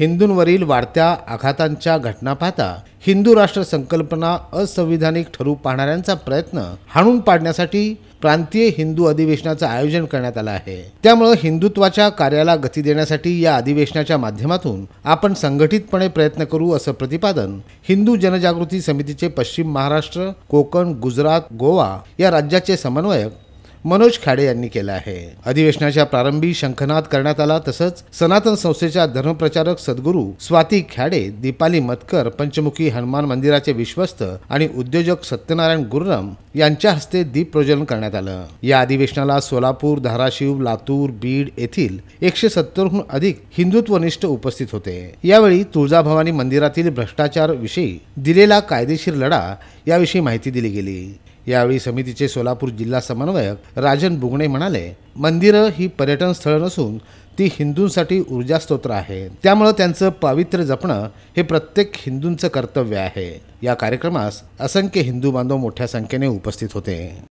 हिंदूंवरील वाढत्या आघातांच्या घटना पाहता हिंदू राष्ट्र संकल्पना असंविधानिक ठरू पाहणाऱ्यांचा प्रयत्न हाणून पाडण्यासाठी प्रांतीय हिंदू अधिवेशनाचं आयोजन करण्यात आलं आहे त्यामुळे हिंदुत्वाच्या कार्याला गती देण्यासाठी या अधिवेशनाच्या माध्यमातून आपण संघटितपणे प्रयत्न करू असं प्रतिपादन हिंदू जनजागृती समितीचे पश्चिम महाराष्ट्र कोकण गुजरात गोवा या राज्याचे समन्वयक मनोज खाडे यांनी केलं आहे अधिवेशनाच्या प्रारंभी शंखनाद करण्यात आला तसंच सनातन संस्थेच्या धर्मप्रचारक सद्गुरू स्वाती खाडे दीपाली मतकर पंचमुखी हनुमान मंदिराचे विश्वस्त आणि उद्योजक सत्यनारायण गुर्रम यांच्या हस्ते दीपप्रज्वलन करण्यात आलं या अधिवेशनाला सोलापूर धाराशिव लातूर बीड येथील एकशे सत्तरहून अधिक हिंदुत्वनिष्ठ उपस्थित होते यावेळी तुळजाभवानी मंदिरातील भ्रष्टाचार विषयी दिलेला कायदेशीर लढा याविषयी माहिती दिली गेली यावेळी समितीचे सोलापूर जिल्हा समन्वयक राजन बुगणे म्हणाले मंदिरं ही पर्यटन स्थळ नसून ती हिंदूंसाठी ऊर्जा स्तोत्र आहे त्यामुळे त्यांचं पावित्र्य जपणं हे प्रत्येक हिंदूंचं कर्तव्य आहे या कार्यक्रमास असंख्य हिंदू बांधव मोठ्या संख्येने उपस्थित होते